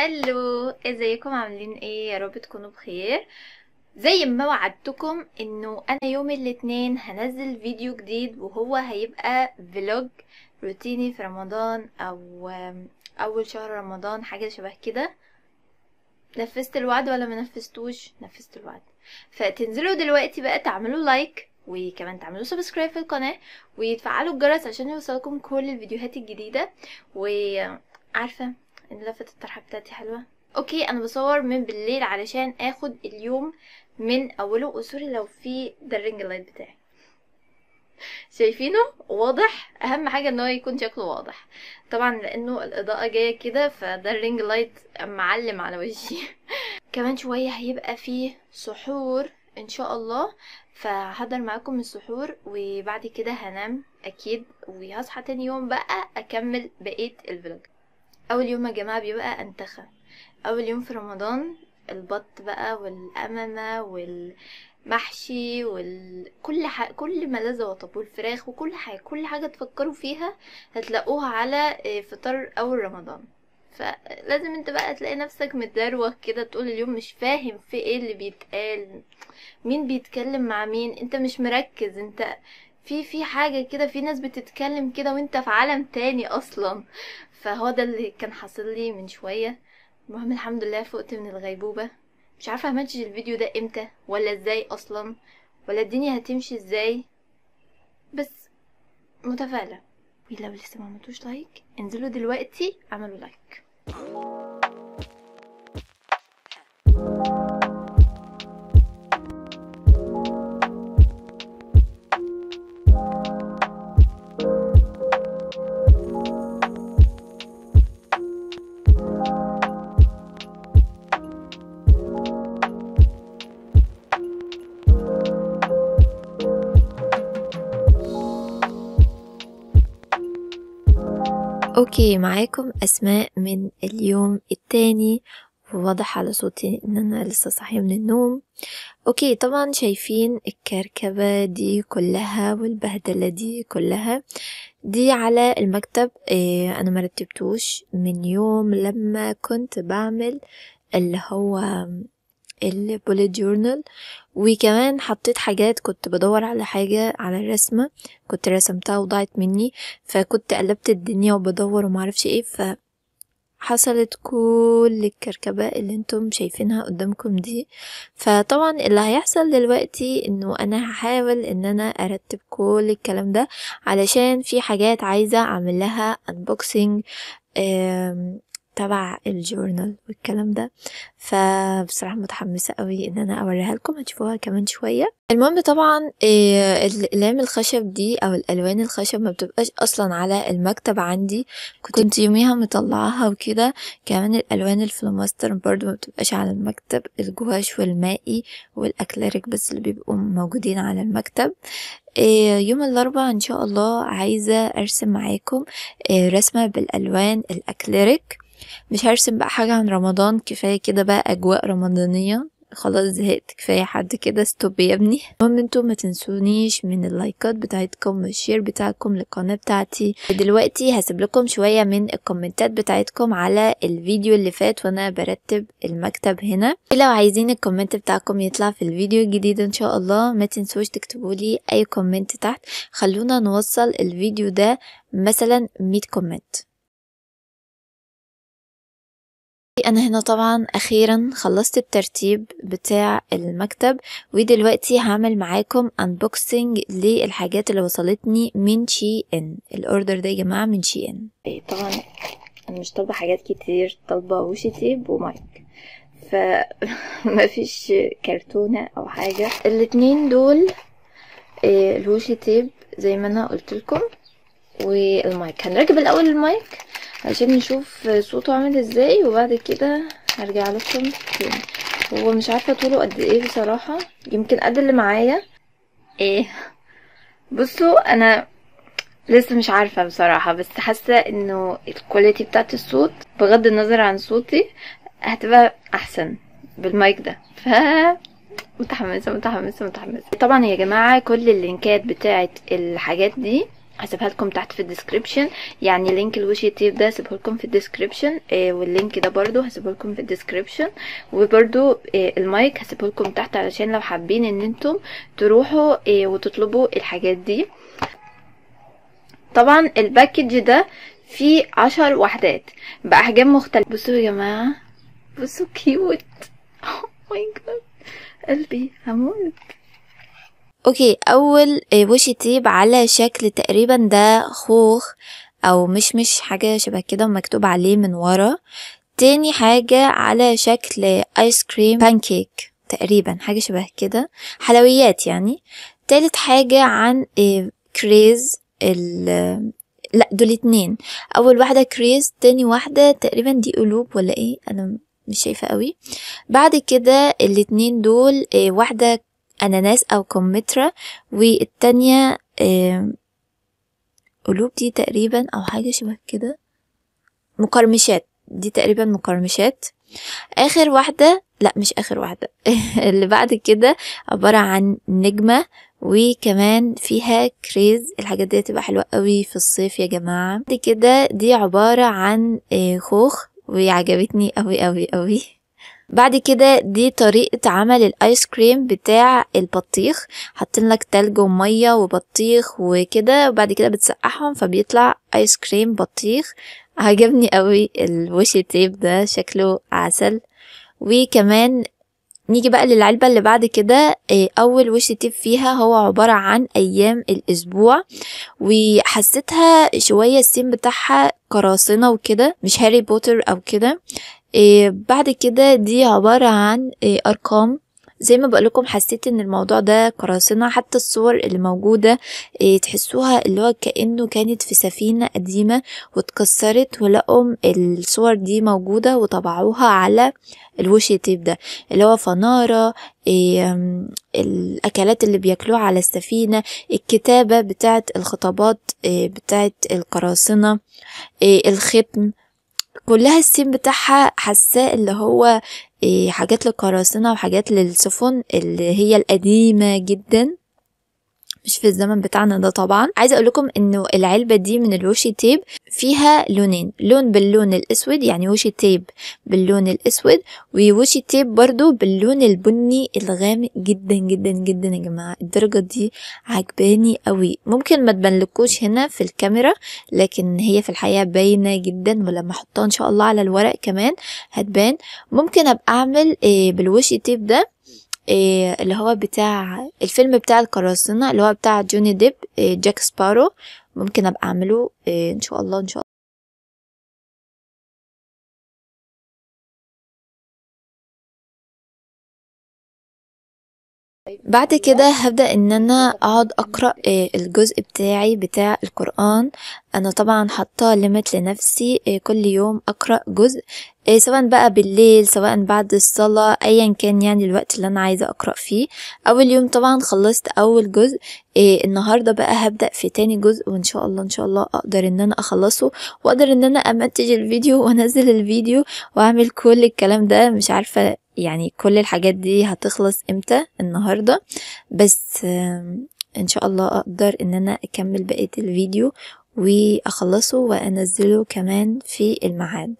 هلو ازيكم عاملين ايه يا رب تكونوا بخير زي ما وعدتكم انه انا يوم الاثنين هنزل فيديو جديد وهو هيبقى فلوج روتيني في رمضان او اول شهر رمضان حاجه شبه كده نفذت الوعد ولا ما نفذتوش نفذت الوعد فتنزلوا دلوقتي بقى تعملوا لايك وكمان تعملوا سبسكرايب في القناه وتفعلوا الجرس عشان يوصلكم كل الفيديوهات الجديده وعارفه لفت الطرحه بتاعتي حلوه اوكي انا بصور من بالليل علشان اخد اليوم من اوله وسوري لو في ده الرينج لايت بتاعي شايفينه واضح اهم حاجه ان هو يكون شكله واضح طبعا لانه الاضاءه جايه كده فده الرينج لايت معلم على وشي كمان شويه هيبقى فيه سحور ان شاء الله فهحضر معاكم السحور وبعد كده هنام اكيد وهصحى تاني يوم بقى اكمل بقيه الفلوج اول يوم يا جماعه بيبقى انتخى اول يوم في رمضان البط بقى والأمامة والمحشي وكل ح... كل لذ وطب والفراخ وكل حاجه كل حاجه تفكروا فيها هتلاقوها على آه، فطار اول رمضان فلازم انت بقى تلاقي نفسك متدروخ كده تقول اليوم مش فاهم في ايه اللي بيتقال مين بيتكلم مع مين انت مش مركز انت في في حاجة كده في ناس بتتكلم كده وانت في عالم تاني اصلا فهو ده اللي كان حاصل لي من شويه المهم الحمد لله فقت من الغيبوبه مش عارفه همنتج الفيديو ده امتى ولا ازاي اصلا ولا الدنيا هتمشي ازاي بس متفائله ولو لسه ما عملتوش لايك انزلوا دلوقتي اعملوا لايك اوكي معاكم اسماء من اليوم التاني واضح على صوتي ان انا لسه صاحيه من النوم اوكي طبعا شايفين الكركبه دي كلها والبهدله دي كلها دي على المكتب إيه انا مرتبتوش من يوم لما كنت بعمل اللي هو البوليت جورنال وكمان حطيت حاجات كنت بدور على حاجة على الرسمة كنت رسمتها وضاعت مني فكنت قلبت الدنيا وبدور ومعرفش ايه ف حصلت كل الكركبة اللي انتم شايفينها قدامكم دي فطبعا اللي هيحصل دلوقتي انه انا هحاول ان انا ارتب كل الكلام ده علشان في حاجات عايزة اعمل لها انبوكسنج تبع الجورنال والكلام ده فبصراحة متحمسة قوي ان انا اوريها لكم هتشوفوها كمان شوية المهم طبعا آه، الاقلام الخشب دي او الالوان الخشب ما بتبقاش اصلا على المكتب عندي كنت يوميها مطلعها وكده كمان الالوان الفلوماستر برضو ما بتبقاش على المكتب الجواش والمائي والاكليريك بس اللي بيبقوا موجودين على المكتب آه، يوم الاربعاء ان شاء الله عايزة ارسم معاكم آه، رسمة بالالوان الاكليريك مش هرسم بقى حاجة عن رمضان كفاية كده بقى أجواء رمضانية خلاص زهقت كفاية حد كده ستوب يا ابني المهم انتم ما تنسونيش من اللايكات بتاعتكم والشير بتاعكم للقناة بتاعتي دلوقتي هسيب لكم شوية من الكومنتات بتاعتكم على الفيديو اللي فات وانا برتب المكتب هنا لو عايزين الكومنت بتاعكم يطلع في الفيديو الجديد ان شاء الله ما تنسوش تكتبوا لي اي كومنت تحت خلونا نوصل الفيديو ده مثلا 100 كومنت أنا هنا طبعا أخيرا خلصت الترتيب بتاع المكتب ودلوقتي هعمل معاكم انبوكسنج للحاجات اللي وصلتني من شي إن الأوردر ده يا جماعة من شي إن إيه، طبعا أنا مش طالبة حاجات كتير طالبة وشي تيب ومايك فيش كرتونة أو حاجة الاتنين دول إيه، الوشي تيب زي ما أنا لكم والمايك هنركب الأول المايك عشان نشوف صوته عامل ازاي وبعد كده هرجع لكم تاني هو مش عارفه طوله قد ايه بصراحه يمكن قد اللي معايا ايه بصوا انا لسه مش عارفه بصراحه بس حاسه انه الكواليتي بتاعت الصوت بغض النظر عن صوتي هتبقى احسن بالمايك ده ف متحمسه متحمسه متحمسه طبعا يا جماعه كل اللينكات بتاعت الحاجات دي هسيبها لكم تحت في الديسكريبشن يعني لينك الوشي تيب ده هسيبه لكم في الديسكريبشن إيه واللينك ده برضو هسيبه لكم في الديسكريبشن وبرضو إيه المايك هسيبه لكم تحت علشان لو حابين ان انتم تروحوا إيه وتطلبوا الحاجات دي طبعا الباكج ده فيه عشر وحدات باحجام مختلفه بصوا يا جماعه بصوا كيوت ماي جاد قلبي هموت اوكي اول آه، وشي تيب على شكل تقريبا ده خوخ او مش مش حاجة شبه كده مكتوب عليه من ورا تاني حاجة على شكل ايس كريم بانكيك تقريبا حاجة شبه كده حلويات يعني تالت حاجة عن كريز آه، ال لا دول اتنين اول واحدة كريز تاني واحدة تقريبا دي قلوب ولا ايه انا مش شايفة قوي بعد كده الاتنين دول آه، واحدة أناناس أو كمثرى والتانية قلوب دي تقريبا أو حاجة شبه كده مقرمشات دي تقريبا مقرمشات آخر واحدة لا مش آخر واحدة اللي بعد كده عبارة عن نجمة وكمان فيها كريز الحاجات دي تبقى حلوة قوي في الصيف يا جماعة بعد كده دي عبارة عن آه، خوخ وعجبتني قوي قوي قوي بعد كده دي طريقة عمل الايس كريم بتاع البطيخ حاطين لك تلج ومية وبطيخ وكده وبعد كده بتسقعهم فبيطلع ايس كريم بطيخ عجبني قوي الوشي تيب ده شكله عسل وكمان نيجي بقى للعلبة اللي بعد كده آه، أول وش تيب فيها هو عبارة عن أيام الأسبوع وحسيتها شوية السين بتاعها قراصنة وكده مش هاري بوتر أو كده آه، بعد كده دي عبارة عن آه، أرقام زي ما بقولكم حسيت ان الموضوع ده قراصنة حتى الصور اللي موجودة آه، تحسوها اللي هو كأنه كانت في سفينة قديمة واتكسرت ولقوا الصور دي موجودة وطبعوها على الوش تيب ده اللي هو فنارة إيه الأكلات اللي بياكلوها على السفينة الكتابة بتاعت الخطابات إيه بتاعت القراصنة إيه الختم كلها السين بتاعها حاساه اللي هو إيه، حاجات للقراصنة وحاجات للسفن اللي هي القديمة جدا مش في الزمن بتاعنا ده طبعا عايزه اقول لكم انه العلبه دي من الوشي تيب فيها لونين لون باللون الاسود يعني وشي تيب باللون الاسود ووشي تيب برضو باللون البني الغامق جدا جدا جدا يا جماعه الدرجه دي عجباني قوي ممكن ما تبانلكوش هنا في الكاميرا لكن هي في الحقيقه باينه جدا ولما احطها ان شاء الله على الورق كمان هتبان ممكن ابقى اعمل آه، بالوشي تيب ده إيه، اللي هو بتاع الفيلم بتاع القراصنة اللي هو بتاع جوني ديب إيه، جاك سبارو ممكن ابقى اعمله إيه، ان شاء الله ان شاء الله بعد كده هبدأ إن أنا أقعد أقرأ آه، الجزء بتاعي بتاع القرآن أنا طبعا حاطة ليميت لنفسي آه، كل يوم أقرأ جزء آه، سواء بقى بالليل سواء بعد الصلاة أيا كان يعني الوقت اللي أنا عايزة أقرأ فيه أول يوم طبعا خلصت أول جزء النهاردة بقى هبدأ في تاني جزء وإن شاء الله إن شاء الله أقدر إن أنا أخلصه وأقدر إن أنا أمنتج الفيديو وأنزل الفيديو وأعمل كل الكلام ده مش عارفة يعني كل الحاجات دي هتخلص امتى النهاردة بس ان شاء الله اقدر ان انا اكمل بقية الفيديو واخلصه وانزله كمان في الميعاد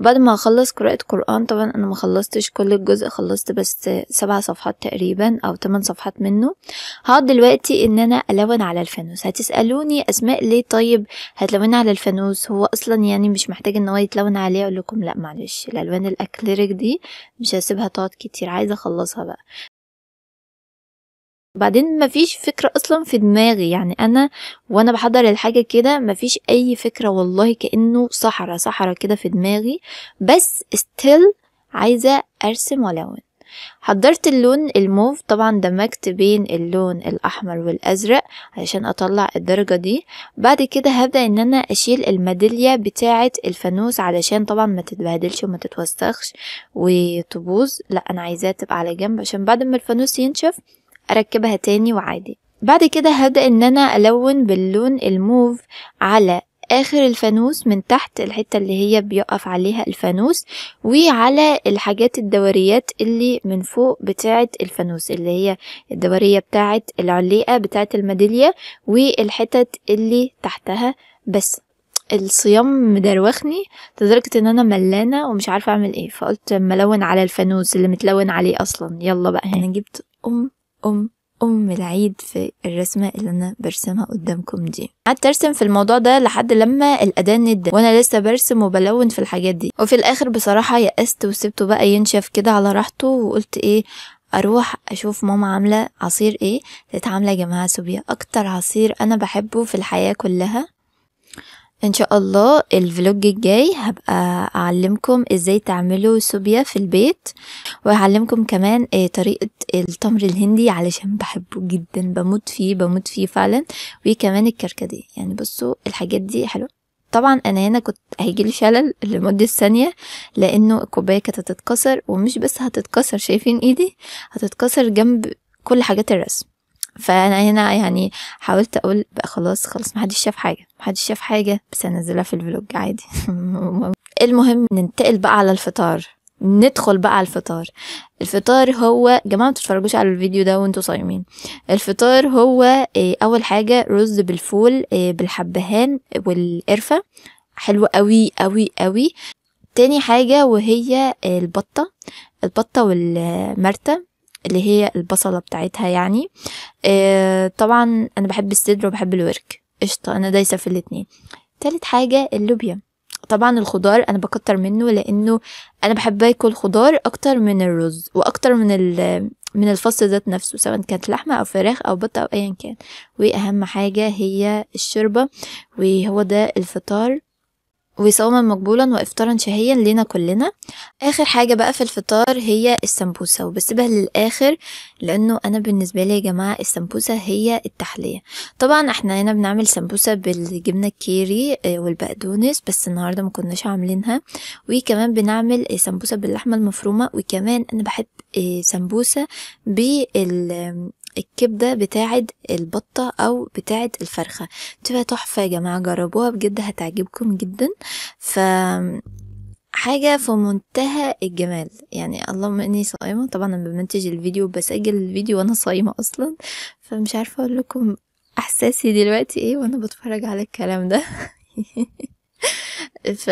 بعد ما اخلص قراءة قرآن طبعا انا ما خلصتش كل الجزء خلصت بس سبع صفحات تقريبا او ثمان صفحات منه هقعد دلوقتي ان انا الون على الفانوس هتسألوني اسماء ليه طيب هتلون على الفانوس هو اصلا يعني مش محتاج ان هو يتلون عليه اقول لكم لا معلش الالوان الاكليريك دي مش هسيبها تقعد كتير عايزة اخلصها بقى ما مفيش فكرة أصلا في دماغي يعني أنا وأنا بحضر الحاجة كده مفيش أي فكرة والله كإنه صحرا، صحرا كده في دماغي بس ستيل عايزة أرسم وألوِّن، حضّرت اللون الموف طبعًا دمجت بين اللون الأحمر والأزرق علشان أطلّع الدرجة دي، بعد كده هبدأ إن أنا أشيل الميدالية بتاعة الفانوس علشان طبعًا ما تتبهدلش وما تتوسخش وتبوظ، لأ أنا عايزاها تبقى على جنب عشان بعد ما الفانوس ينشف اركبها تاني وعادي بعد كده هبدأ ان انا الون باللون الموف على اخر الفانوس من تحت الحتة اللي هي بيقف عليها الفانوس وعلى الحاجات الدوريات اللي من فوق بتاعة الفانوس اللي هي الدورية بتاعة العليقة بتاعة الميدالية والحتت اللي تحتها بس الصيام مدروخني لدرجة ان انا ملانة ومش عارفة اعمل ايه فقلت ملون على الفانوس اللي متلون عليه اصلا يلا بقى انا جبت ام أم أم العيد في الرسمة اللي أنا برسمها قدامكم دي قعدت أرسم في الموضوع ده لحد لما الأذان ندى وأنا لسه برسم وبلون في الحاجات دي وفي الآخر بصراحة يأست وسبته بقى ينشف كده على راحته وقلت إيه اروح اشوف ماما عامله عصير ايه لقيت عامله يا جماعه سوبيا اكتر عصير انا بحبه في الحياه كلها ان شاء الله الفلوج الجاي هبقى اعلمكم ازاي تعملوا سوبيا في البيت وهعلمكم كمان آه، طريقة التمر الهندي علشان بحبه جدا بموت فيه بموت فيه فعلا وكمان الكركديه يعني بصوا الحاجات دي حلوة طبعا انا هنا كنت هيجيلي شلل لمدة ثانية لانه الكوباية كانت هتتكسر ومش بس هتتكسر شايفين ايدي هتتكسر جنب كل حاجات الرسم فانا هنا يعني حاولت اقول بقى خلاص خلاص محدش شاف حاجه محدش شاف حاجه بس هنزلها في الفلوج عادي المهم ننتقل بقى على الفطار ندخل بقى على الفطار الفطار هو يا جماعه ما تتفرجوش على الفيديو ده وانتوا صايمين الفطار هو آه، اول حاجه رز بالفول آه، بالحبهان والقرفه حلوه قوي قوي قوي تاني حاجه وهي البطه البطه والمرته اللي هي البصلة بتاعتها يعني آه، طبعا أنا بحب السدر وبحب الورك قشطة أنا دايسة في الاتنين تالت حاجة اللوبيا طبعا الخضار انا بكتر منه لانه انا بحب اكل خضار اكتر من الرز واكتر من من الفص ذات نفسه سواء كانت لحمه او فراخ او بطة او ايا كان واهم حاجه هي الشوربه وهو ده الفطار وصوما مقبولا وإفطارا شهيا لنا كلنا آخر حاجة بقى في الفطار هي السمبوسة وبسيبها للآخر لأنه أنا بالنسبة لي يا جماعة السمبوسة هي التحلية طبعا احنا هنا بنعمل سمبوسة بالجبنة الكيري آه، والبقدونس بس النهاردة ما كناش عاملينها وكمان بنعمل سمبوسة باللحمة المفرومة وكمان أنا بحب آه، سمبوسة بال الكبدة بتاعة البطة أو بتاعة الفرخة بتبقى تحفة يا جماعة جربوها بجد هتعجبكم جدا ف حاجة في منتهى الجمال يعني اللهم اني صايمة طبعا انا بمنتج الفيديو بسجل الفيديو وانا صايمة اصلا فمش عارفة اقول لكم احساسي دلوقتي ايه وانا بتفرج على الكلام ده ف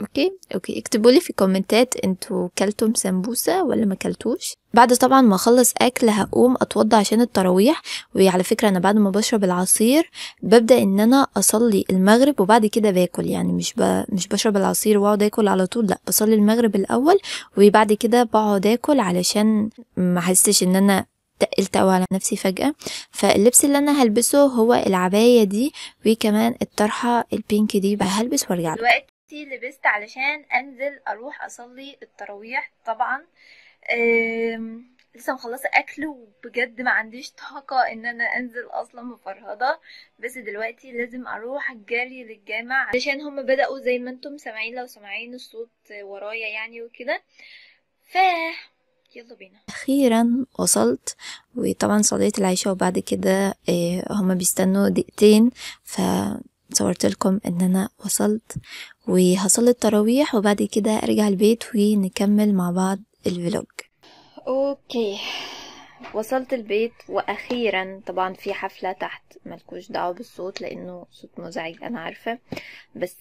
اوكي اوكي اكتبوا لي في الكومنتات انتوا كلتم سمبوسه ولا ما كلتوش بعد طبعا ما اخلص اكل هقوم اتوضى عشان التراويح وعلى فكره انا بعد ما بشرب العصير ببدا ان انا اصلي المغرب وبعد كده باكل يعني مش ب... مش بشرب العصير واقعد اكل على طول لا بصلي المغرب الاول وبعد كده بقعد اكل علشان ما احسش ان انا تقلت على نفسي فجأة فاللبس اللي أنا هلبسه هو العباية دي وكمان الطرحة البينك دي هلبس وارجع وكنتي لبست علشان انزل اروح اصلي التراويح طبعا لسه مخلصه اكل وبجد ما عنديش طاقه ان انا انزل اصلا مفرهده بس دلوقتي لازم اروح الجري للجامع علشان هم بداوا زي ما انتم سامعين لو سامعين الصوت ورايا يعني وكده ف يلا بينا اخيرا وصلت وطبعا صليت العشاء وبعد كده آه، هما بيستنوا دقيقتين ف صورت لكم ان انا وصلت وهصلي التراويح وبعد كده ارجع البيت ونكمل مع بعض الفلوج اوكي وصلت البيت واخيرا طبعا في حفله تحت ملكوش دعوه بالصوت لانه صوت مزعج انا عارفه بس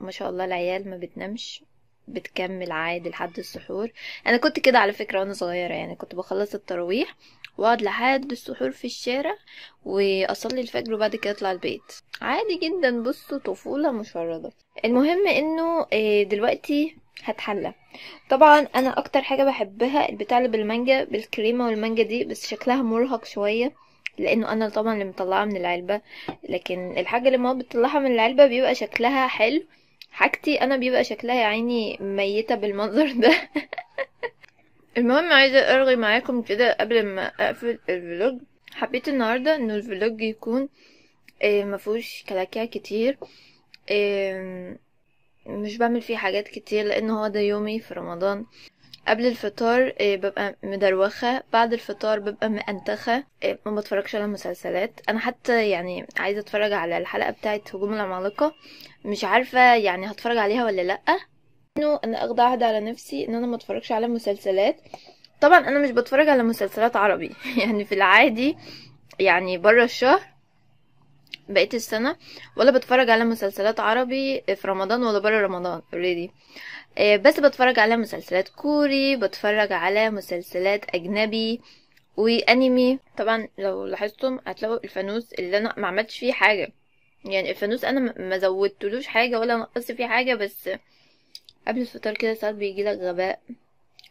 ما شاء الله العيال ما بتنامش بتكمل عادي لحد السحور انا كنت كده على فكره وانا صغيره يعني كنت بخلص التراويح واقعد لحد السحور في الشارع واصلي الفجر وبعد كده اطلع البيت عادي جدا بصوا طفوله مشرده المهم انه آه، دلوقتي هتحلى طبعا انا اكتر حاجه بحبها البتاع اللي بالمانجا بالكريمه والمانجا دي بس شكلها مرهق شويه لانه انا طبعا اللي مطلعها من العلبه لكن الحاجه اللي ما بتطلعها من العلبه بيبقى شكلها حلو حاجتي انا بيبقى شكلها يا عيني ميته بالمنظر ده المهم عايزة أرغي معاكم كده قبل ما أقفل الفلوج حبيت النهاردة إنه الفلوج يكون آه، مفهوش كلاكيع كتير مش بعمل فيه حاجات كتير لأن هو ده يومي في رمضان قبل الفطار آه، ببقى مدروخة بعد الفطار ببقى مأنتخة آه، ما بتفرجش على مسلسلات أنا حتى يعني عايزة أتفرج على الحلقة بتاعة هجوم العمالقة مش عارفة يعني هتفرج عليها ولا لأ انه انا اخد عهد على نفسي ان انا ما اتفرجش على مسلسلات طبعا انا مش بتفرج على مسلسلات عربي يعني في العادي يعني بره الشهر بقيت السنه ولا بتفرج على مسلسلات عربي في رمضان ولا بره رمضان اوريدي آه، بس بتفرج على مسلسلات كوري بتفرج على مسلسلات اجنبي وانمي طبعا لو لاحظتم هتلاقوا الفانوس اللي انا ما عملتش فيه حاجه يعني الفانوس انا ما زودتلوش حاجه ولا نقصت فيه حاجه بس قبل الفطار كده ساعات بيجيلك غباء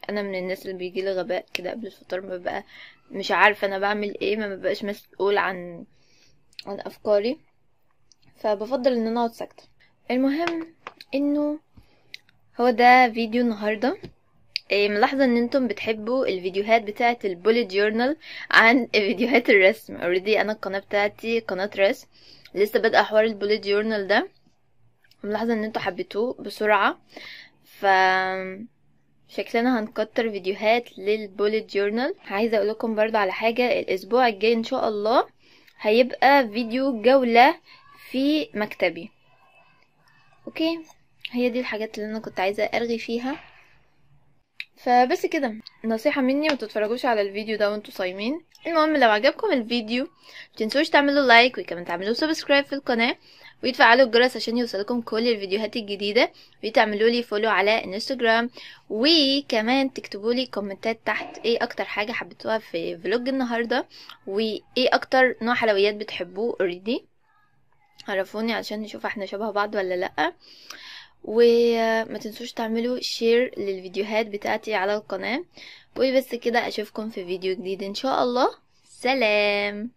انا من الناس اللي بيجيلي غباء كده قبل الفطار ببقى مش عارفه انا بعمل ايه ما ببقاش مسؤول عن عن افكاري فبفضل ان انا اقعد ساكته المهم انه هو ده فيديو النهارده إيه ملاحظة ان انتم بتحبوا الفيديوهات بتاعة البوليت جورنال عن فيديوهات الرسم اوريدي انا القناة بتاعتي قناة رسم لسه بادئة حوار البوليت جورنال ده ملاحظة ان انتم حبيتوه بسرعة آه شكلنا هنكتر فيديوهات للبوليت جورنال عايزه اقول لكم برضو على حاجه الاسبوع الجاي ان شاء الله هيبقى فيديو جوله في مكتبي اوكي هي دي الحاجات اللي انا كنت عايزه ارغي فيها فبس كده نصيحه مني ما تتفرجوش على الفيديو ده وانتوا صايمين المهم لو عجبكم الفيديو متنسوش تعملوا لايك وكمان تعملوا سبسكرايب في القناه وتفعلوا الجرس عشان يوصلكم كل الفيديوهات الجديدة وتعملوا لي فولو على انستجرام وكمان تكتبوا لي كومنتات تحت ايه اكتر حاجة حبيتوها في فلوج النهاردة وايه اكتر نوع حلويات بتحبوه اوريدي عرفوني عشان نشوف احنا شبه بعض ولا لأ وما تنسوش تعملوا شير للفيديوهات بتاعتي على القناة وبس كده اشوفكم في فيديو جديد ان شاء الله سلام